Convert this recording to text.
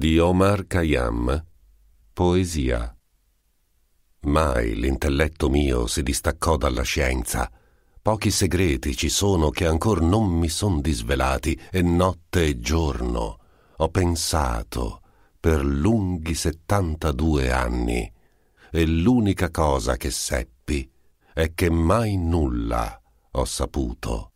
di Omar Khayyam Poesia Mai l'intelletto mio si distaccò dalla scienza. Pochi segreti ci sono che ancor non mi son disvelati e notte e giorno ho pensato per lunghi settantadue anni e l'unica cosa che seppi è che mai nulla ho saputo.